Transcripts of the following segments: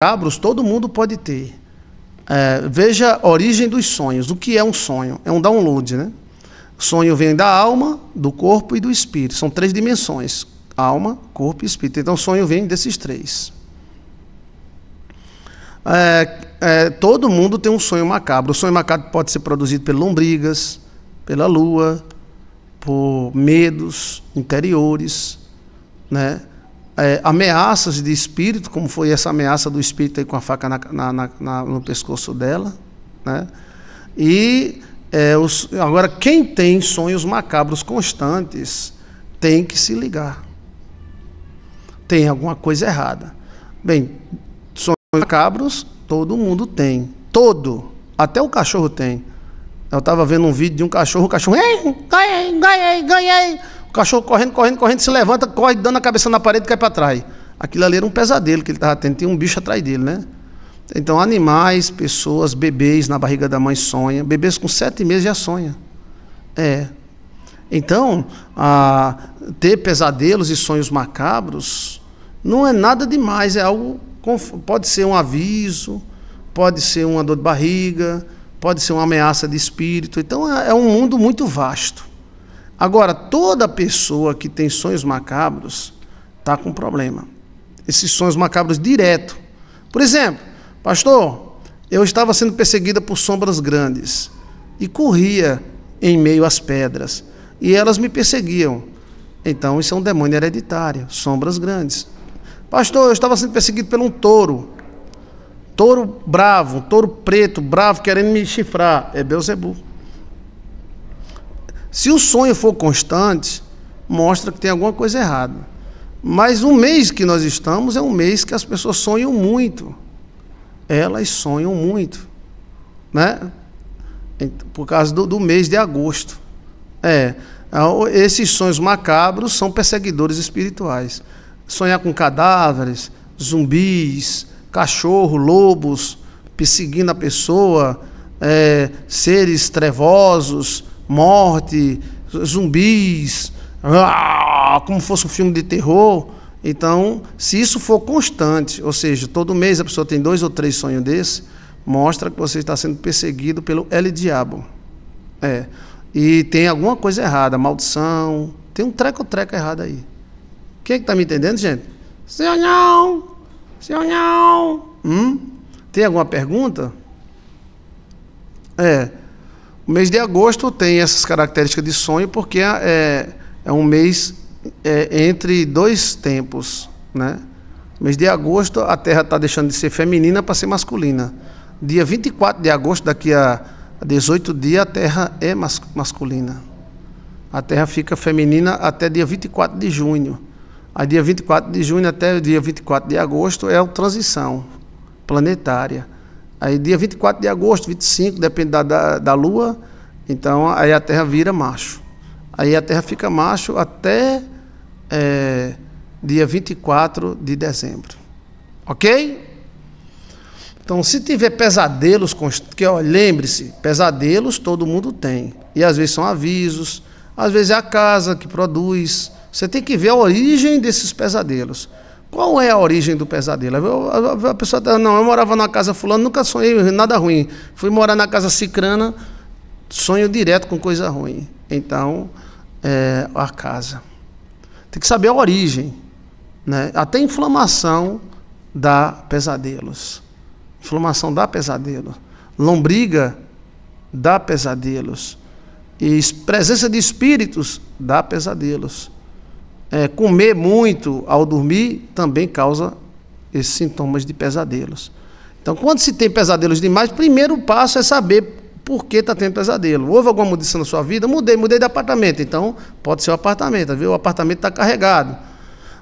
Cabros, todo mundo pode ter. É, veja a origem dos sonhos. O que é um sonho? É um download, né? sonho vem da alma, do corpo e do espírito. São três dimensões: alma, corpo e espírito. Então, o sonho vem desses três. É, é, todo mundo tem um sonho macabro. O sonho macabro pode ser produzido por lombrigas, pela lua, por medos interiores, né? é, ameaças de espírito, como foi essa ameaça do espírito aí com a faca na, na, na, no pescoço dela. Né? E é, os, agora, quem tem sonhos macabros constantes tem que se ligar. Tem alguma coisa errada. Bem, sonhos macabros todo mundo tem. Todo. Até o cachorro tem. Eu estava vendo um vídeo de um cachorro, o cachorro. Ganhei, ganhei, ganhei cachorro correndo, correndo, correndo, se levanta, corre, dando a cabeça na parede e cai para trás. Aquilo ali era um pesadelo que ele estava tendo, tinha um bicho atrás dele, né? Então, animais, pessoas, bebês na barriga da mãe sonham. Bebês com sete meses já sonham. É. Então, a, ter pesadelos e sonhos macabros não é nada demais. É algo. Pode ser um aviso, pode ser uma dor de barriga, pode ser uma ameaça de espírito. Então, é, é um mundo muito vasto. Agora, toda pessoa que tem sonhos macabros está com problema. Esses sonhos macabros direto. Por exemplo, pastor, eu estava sendo perseguida por sombras grandes e corria em meio às pedras e elas me perseguiam. Então, isso é um demônio hereditário, sombras grandes. Pastor, eu estava sendo perseguido por um touro. Touro bravo, um touro preto, bravo, querendo me chifrar. É Beuzebu. Se o sonho for constante, mostra que tem alguma coisa errada. Mas o mês que nós estamos é um mês que as pessoas sonham muito. Elas sonham muito. Né? Por causa do, do mês de agosto. É. Esses sonhos macabros são perseguidores espirituais. Sonhar com cadáveres, zumbis, cachorro, lobos perseguindo a pessoa, é, seres trevosos, morte, zumbis, ah, como fosse um filme de terror. Então, se isso for constante, ou seja, todo mês a pessoa tem dois ou três sonhos desse, mostra que você está sendo perseguido pelo El Diabo. É. E tem alguma coisa errada, maldição, tem um treco-treco errado aí. Quem é que está me entendendo, gente? Senhor não! Senhor não! Hum? Tem alguma pergunta? É. O mês de agosto tem essas características de sonho porque é, é, é um mês é, entre dois tempos, né? Mês de agosto a Terra está deixando de ser feminina para ser masculina. Dia 24 de agosto, daqui a 18 dias, a Terra é mas, masculina. A Terra fica feminina até dia 24 de junho. A dia 24 de junho até dia 24 de agosto é a transição planetária. Aí dia 24 de agosto, 25, depende da, da, da lua, então aí a Terra vira macho. Aí a Terra fica macho até é, dia 24 de dezembro. Ok? Então, se tiver pesadelos, que lembre-se, pesadelos todo mundo tem. E às vezes são avisos, às vezes é a casa que produz. Você tem que ver a origem desses pesadelos. Qual é a origem do pesadelo? A pessoa está, não, eu morava na casa fulano, nunca sonhei nada ruim. Fui morar na casa cicrana, sonho direto com coisa ruim. Então, é, a casa. Tem que saber a origem. Né? Até inflamação dá pesadelos. Inflamação dá pesadelo. Lombriga dá pesadelos. E presença de espíritos dá pesadelos. É, comer muito ao dormir também causa esses sintomas de pesadelos. Então, quando se tem pesadelos demais, primeiro passo é saber por que está tendo pesadelo. Houve alguma mudança na sua vida? Mudei, mudei de apartamento. Então, pode ser o apartamento, viu? O apartamento está carregado.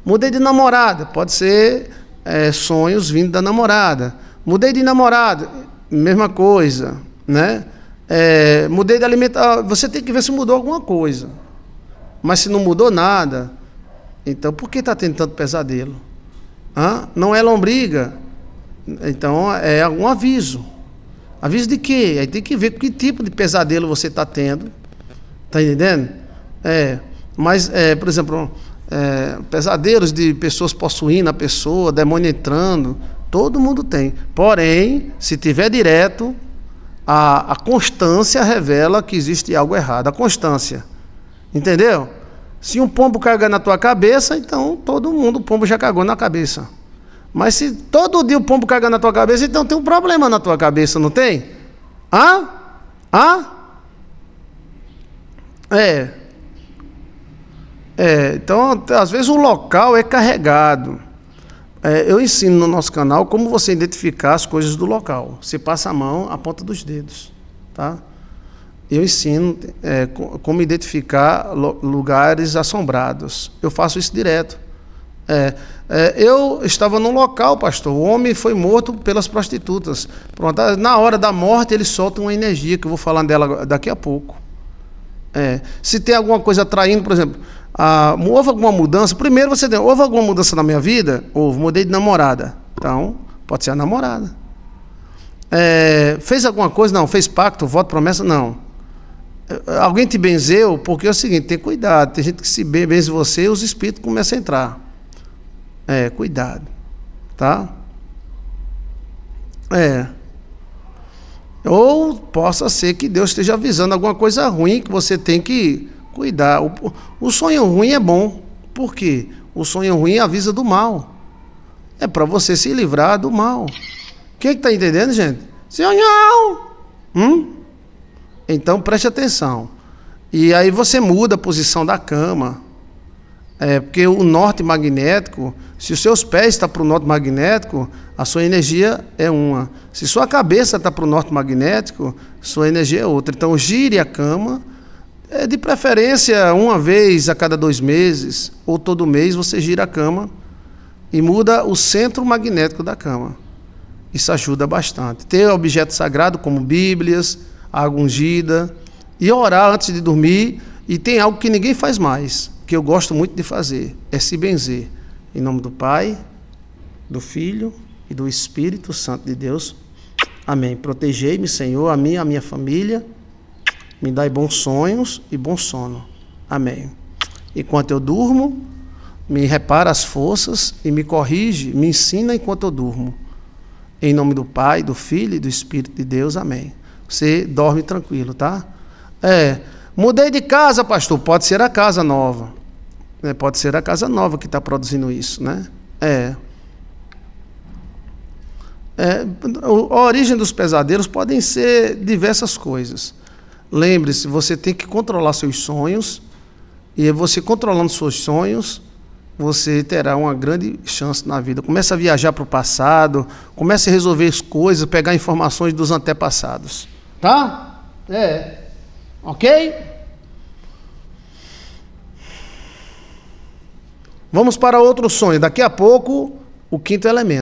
Mudei de namorada, pode ser é, sonhos vindo da namorada. Mudei de namorado, mesma coisa, né? É, mudei de alimentação. Você tem que ver se mudou alguma coisa. Mas se não mudou nada, então, por que está tendo tanto pesadelo? Hã? Não é lombriga. Então, é algum aviso. Aviso de quê? Aí tem que ver que tipo de pesadelo você está tendo. Está entendendo? É. Mas, é, por exemplo, é, pesadelos de pessoas possuindo a pessoa, demônio entrando, todo mundo tem. Porém, se tiver direto, a, a constância revela que existe algo errado. A constância. Entendeu? Se um pombo caga na tua cabeça, então todo mundo, o pombo já cagou na cabeça. Mas se todo dia o pombo caga na tua cabeça, então tem um problema na tua cabeça, não tem? Hã? Hã? É. É, então, às vezes o local é carregado. É, eu ensino no nosso canal como você identificar as coisas do local. Você passa a mão, a ponta dos dedos, tá? eu ensino é, como identificar lugares assombrados. Eu faço isso direto. É, é, eu estava num local, pastor. O homem foi morto pelas prostitutas. Pronto, na hora da morte, ele solta uma energia, que eu vou falar dela daqui a pouco. É, se tem alguma coisa atraindo, por exemplo, a, houve alguma mudança. Primeiro você tem, houve alguma mudança na minha vida? Houve, mudei de namorada. Então, pode ser a namorada. É, fez alguma coisa? Não. Fez pacto, voto, promessa? Não Alguém te benzeu, porque é o seguinte, tem cuidado, tem gente que se benze você e os espíritos começam a entrar. É, cuidado. Tá? É. Ou possa ser que Deus esteja avisando alguma coisa ruim que você tem que cuidar. O, o sonho ruim é bom. Por quê? O sonho ruim avisa do mal. É para você se livrar do mal. Quem é que está entendendo, gente? Senhor! Hum? Então preste atenção. E aí você muda a posição da cama. É, porque o norte magnético, se os seus pés estão tá para o norte magnético, a sua energia é uma. Se sua cabeça está para o norte magnético, sua energia é outra. Então gire a cama, é, de preferência uma vez a cada dois meses, ou todo mês você gira a cama e muda o centro magnético da cama. Isso ajuda bastante. Ter objetos sagrados como Bíblias, água ungida e orar antes de dormir. E tem algo que ninguém faz mais, que eu gosto muito de fazer, é se benzer. Em nome do Pai, do Filho e do Espírito Santo de Deus. Amém. Protegei-me, Senhor, a mim e a minha família. Me dai bons sonhos e bom sono. Amém. Enquanto eu durmo, me repara as forças e me corrige, me ensina enquanto eu durmo. Em nome do Pai, do Filho e do Espírito de Deus. Amém. Você dorme tranquilo, tá? É. Mudei de casa, pastor. Pode ser a casa nova. É, pode ser a casa nova que está produzindo isso, né? É. é. A origem dos pesadelos podem ser diversas coisas. Lembre-se, você tem que controlar seus sonhos. E você controlando seus sonhos, você terá uma grande chance na vida. Comece a viajar para o passado, comece a resolver as coisas, pegar informações dos antepassados. Tá? É. Ok? Vamos para outro sonho. Daqui a pouco, o quinto elemento.